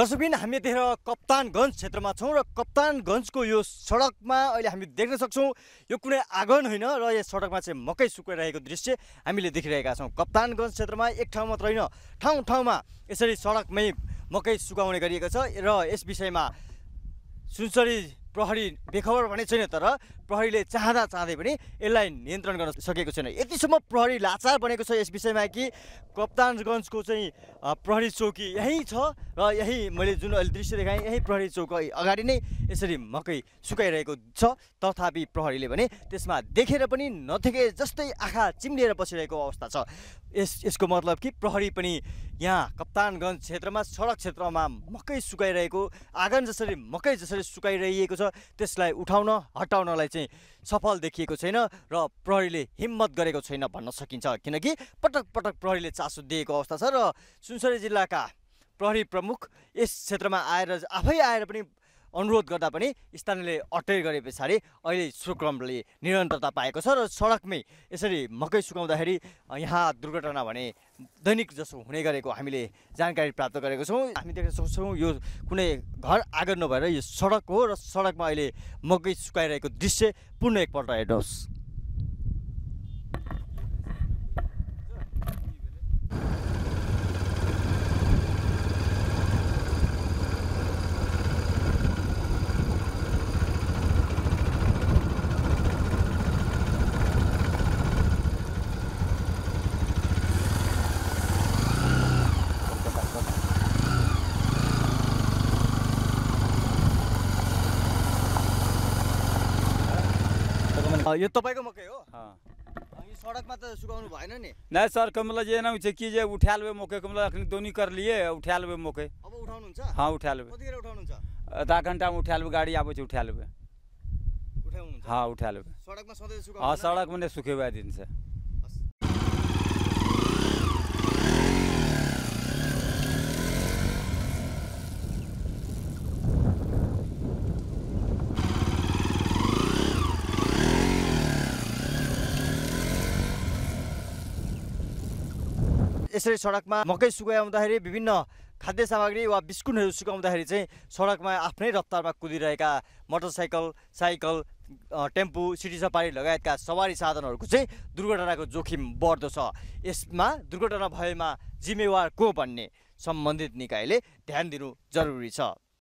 दर्शकबिन हामी यतिखेर कप्तानगञ्ज क्षेत्रमा छौँ र कप्तानगञ्जको यो सडकमा अहिले हामी देख्न सक्छौँ यो कुनै आँगन होइन र यस सडकमा चाहिँ मकै सुकाइरहेको दृश्य हामीले देखिरहेका छौँ कप्तानगञ्ज क्षेत्रमा एक ठाउँ मात्र होइन ठाउँ ठाउँमा यसरी सडकमै मकै सुकाउने गरिएको छ र यस विषयमा सुनसरी प्रहरी बेखबर भने छैन तर प्रहरीले चाहँदा चाहँदै पनि यसलाई नियन्त्रण गर्न सकेको छैन यतिसम्म प्रहरी लाचार बनेको छ यस विषयमा कि कप्तानगञ्जको चाहिँ प्रहरी चौकी यहीँ छ र यहीँ मैले जुन अहिले दृश्य देखाएँ यहीँ प्रहरी चौक अगाडि नै यसरी मकै सुकाइरहेको छ तथापि प्रहरीले भने त्यसमा देखेर पनि नदेखे जस्तै आँखा चिम्लिएर बसिरहेको अवस्था छ यस यसको मतलब कि प्रहरी पनि यहाँ कप्तानगञ्ज क्षेत्रमा सडक क्षेत्रमा मकै सुकाइरहेको आँगन जसरी मकै जसरी सुकाइरहेको छ त्यसलाई उठाउन हटाउनलाई चाहिँ सफल देखिएको छैन र प्रहरीले हिम्मत गरेको छैन भन्न सकिन्छ किनकि पटक पटक प्रहरीले चासो दिएको अवस्था छ र सुनसरी जिल्लाका प्रहरी प्रमुख यस क्षेत्रमा आएर आफै आएर पनि अनुरोध गर्दा पनि स्थानीयले अटेर गरे पछाडि अहिले सुक्रमले निरन्तरता पाएको छ र सडकमै यसरी मकै सुकाउँदाखेरि यहाँ दुर्घटना भने दैनिक जसो हुने गरेको हामीले जानकारी प्राप्त गरेको छौँ हामी देख्न सक्छौँ यो कुनै घर आगर नभएर यो सडक हो र सडकमा अहिले मकै सुकाइरहेको दृश्य पुनः एकपल्ट हेर्नुहोस् यो तपाईँको मकै हो सड़क में तो सुखाउनु भएन नि नहीं सर कमला जे ना उठे की जे उठा लेबे मौके कमला अखनी दोनी कर लिए उठा लेबे मौके अब उठाउनुहुन्छ हां उठा लेबे कति उठाउनुहुन्छ आधा घण्टामा उठा लेबे गाडी आबै छै उठा लेबे उठाउनुहुन्छ हां उठा लेबे सडकमा सधैँ सुखाउ हां सडकमा नै सुखेबा दिन्छ यसरी सडकमा मकै सुकाउँदाखेरि विभिन्न खाद्य सामग्री वा बिस्कुटहरू सुकाउँदाखेरि चाहिँ सडकमा आफ्नै रफ्तारमा कुदिरहेका motorcycle cycle tempo city safari लगायतका सवारी साधनहरूको चाहिँ दुर्घटनाको जोखिम बढ्दो छ यसमा दुर्घटना भएमा जिम्मेवार को भन्ने सम्बन्धित निकायले ध्यान दिनु जरुरी छ